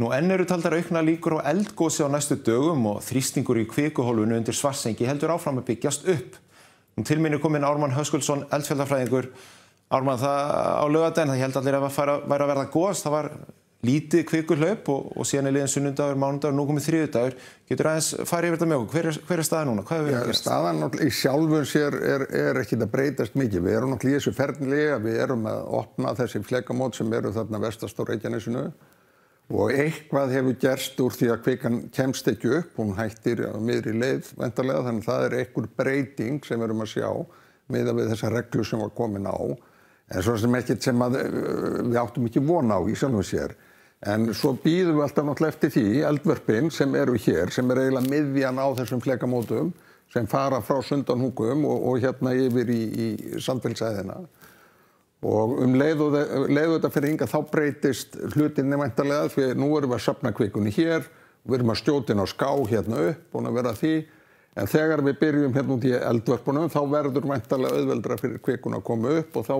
Nú enn eru taldar aukna líkur á eldgósi á næstu dögum og þrýstingur í kvikuhólfunu undir svarsengi heldur áfram að byggjast upp. Nú til minni kominn Ármann Höskuldsson, eldfjöldafræðingur. Ármann, það á lögadein, það held allir að það væri að verða góðast. Það var lítið kvikuhlaup og, og síðan er liðin sunnundagur, mánundagur, nú komið þrjúdagur. Getur aðeins farið yfir þetta með okkur? Hver er, hver er staða núna? Hvað hefur verið? Staðan í sjálfun sér er, er ekkit að breytast mikið. Við erum nokkli í þessu fernilega, við erum að opna þessi fleikamót sem eru þarna vestast á Reykjanesinu og eitthvað hefur gerst úr því að kvikan kemst ekki upp, hún hættir á miðri leið vendarlega þannig að það er einhver breyting sem við erum að sjá með að við þessa reglu sem var komin á en svo sem ekkert sem að, eh, við áttum ekki vona á í sjálfum sér en svo býðum við alltaf náttúrulega eftir því eldverfin sem eru hér sem er eiginlega miðjan á þessum fleikamótum sem fara frá sundanhúkum og, og hérna yfir í, í samfélsæðina og um leiðu, leiðu þetta fyrir hinga þá breytist hlutinni mæntalega því nú erum við að sapna kvikunni hér við erum að stjótin á ská hérna upp og að vera því en þegar við byrjum hérna út í eldvörpunum þá verður mæntalega auðveldra fyrir kvikun að koma upp og þá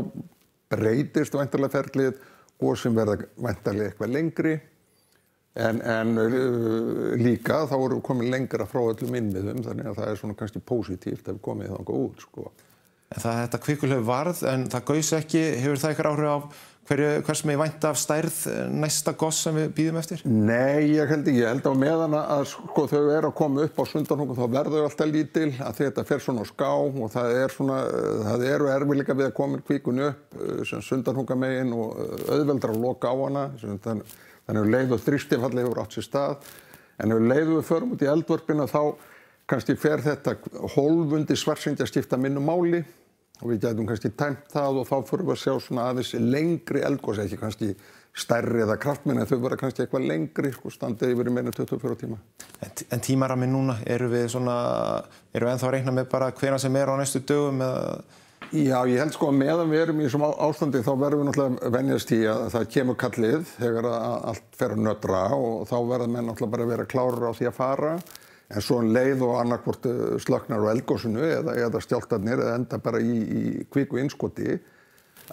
breytist mæntalega ferlið og sem verða mæntalega eitthvað lengri en, en uh, líka þá erum við komið lengra frá öllum innmiðum þannig að það er svona kannski pósitíft að við komið þá okkur út sko en það, þetta kvikulegu varð en það gaus ekki, hefur það eitthvað áhrif á hverju, hvers með vænt af stærð eh, næsta goss sem við býðum eftir? Nei, ég held ekki, ég held á meðan að sko þau eru að koma upp á sundarhóku þá verður alltaf lítil að þetta fer svona á ská og það, er svona, eh, það eru erfilega við að koma kvíkun upp eh, sem sundarhóka megin og auðveldra að loka á hana sem, þann, þannig að leið og þrýstifall hefur átt sér stað en ef leið við förum út í eldvörpina þá kannski fer þetta hólvundi svarsindja skipta minnumáli og við getum kannski tæmt það og þá fyrir við að sjá svona aðeins lengri eldgóðs, ekki kannski stærri eða kraftminni, þau verða kannski eitthvað lengri sko standið yfir meina 24 tíma. En, en tímarami núna, eru við svona, eru við ennþá að reyna með bara hverja sem er á næstu dögum eða? Já, ég held sko að meðan við erum í svona ástandi þá verðum við náttúrulega venjast í að það kemur kallið þegar allt fer að nötra og þá verðum við náttúrulega bara að vera klára á því að fara En svo um leið og annarkvort eh, slöknar á eldgósinu eða, eða stjáltarnir eða enda bara í, í kvíku innskoti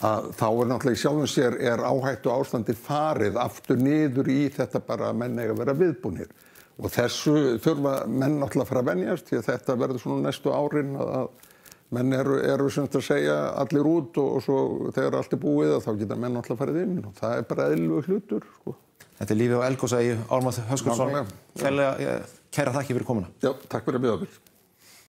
að þá er náttúrulega í sjálfum sér er áhættu ástandi farið aftur niður í þetta bara að menn eiga að vera viðbúnir. Og þessu þurfa menn náttúrulega að fara að venjast því að þetta verður svona næstu árin að, menn eru, eru semst að segja allir út og, og svo þegar allt er búið þá geta menn alltaf farið inn og það er bara eðlu hlutur sko. Þetta er lífið á Elgósa í Álmað Höskursson eh, Kæra þakki fyrir komuna Já, takk fyrir að bíða fyrir